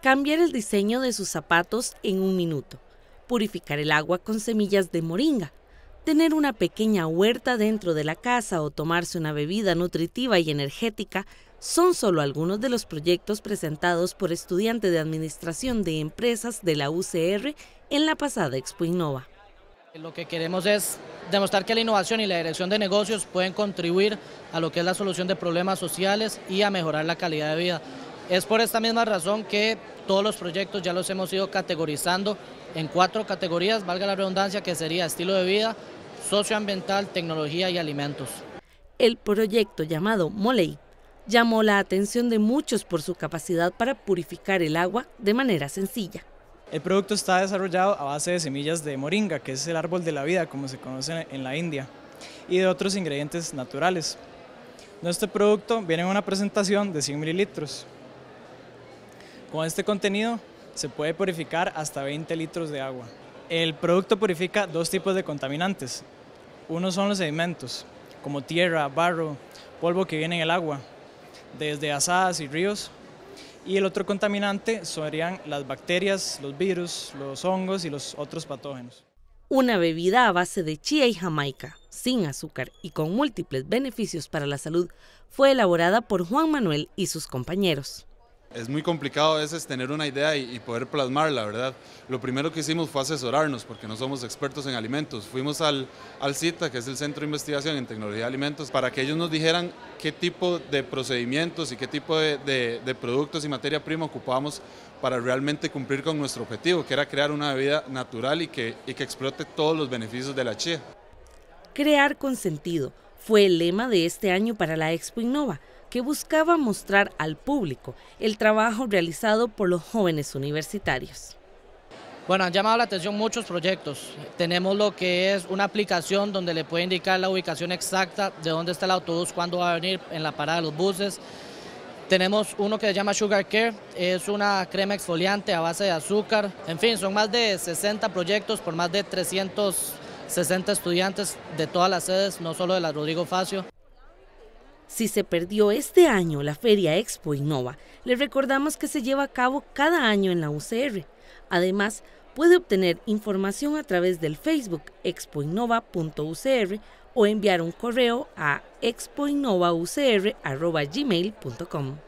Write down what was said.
cambiar el diseño de sus zapatos en un minuto, purificar el agua con semillas de moringa, tener una pequeña huerta dentro de la casa o tomarse una bebida nutritiva y energética son solo algunos de los proyectos presentados por estudiantes de Administración de Empresas de la UCR en la pasada Expo Innova. Lo que queremos es demostrar que la innovación y la dirección de negocios pueden contribuir a lo que es la solución de problemas sociales y a mejorar la calidad de vida es por esta misma razón que todos los proyectos ya los hemos ido categorizando en cuatro categorías, valga la redundancia, que sería estilo de vida, socioambiental, tecnología y alimentos. El proyecto llamado Moley llamó la atención de muchos por su capacidad para purificar el agua de manera sencilla. El producto está desarrollado a base de semillas de moringa, que es el árbol de la vida, como se conoce en la India, y de otros ingredientes naturales. Nuestro producto viene en una presentación de 100 mililitros. Con este contenido se puede purificar hasta 20 litros de agua. El producto purifica dos tipos de contaminantes. Uno son los sedimentos, como tierra, barro, polvo que viene en el agua, desde asadas y ríos. Y el otro contaminante serían las bacterias, los virus, los hongos y los otros patógenos. Una bebida a base de chía y jamaica, sin azúcar y con múltiples beneficios para la salud, fue elaborada por Juan Manuel y sus compañeros. Es muy complicado a veces tener una idea y, poder plasmarla, ¿verdad? Lo primero que hicimos fue asesorarnos, porque no somos expertos en alimentos. Fuimos al, CITA, que es el Centro de Investigación en Tecnología de Alimentos, para que ellos nos dijeran qué tipo de procedimientos y qué tipo de, productos y materia prima ocupábamos para realmente cumplir con nuestro objetivo, que era crear una bebida natural y que, que explote todos los beneficios de la chía. Crear con sentido fue el lema de este año para la Expo Innova que buscaba mostrar al público el trabajo realizado por los jóvenes universitarios. Bueno, han llamado la atención muchos proyectos. Tenemos lo que es una aplicación donde le puede indicar la ubicación exacta de dónde está el autobús, cuándo va a venir en la parada de los buses. Tenemos uno que se llama Sugar Care, es una crema exfoliante a base de azúcar. En fin, son más de 60 proyectos por más de 360 estudiantes de todas las sedes, no solo de la Rodrigo Facio. Si se perdió este año la Feria Expo Innova, le recordamos que se lleva a cabo cada año en la UCR. Además, puede obtener información a través del Facebook expoinnova.ucr o enviar un correo a expoinnovaucr.gmail.com.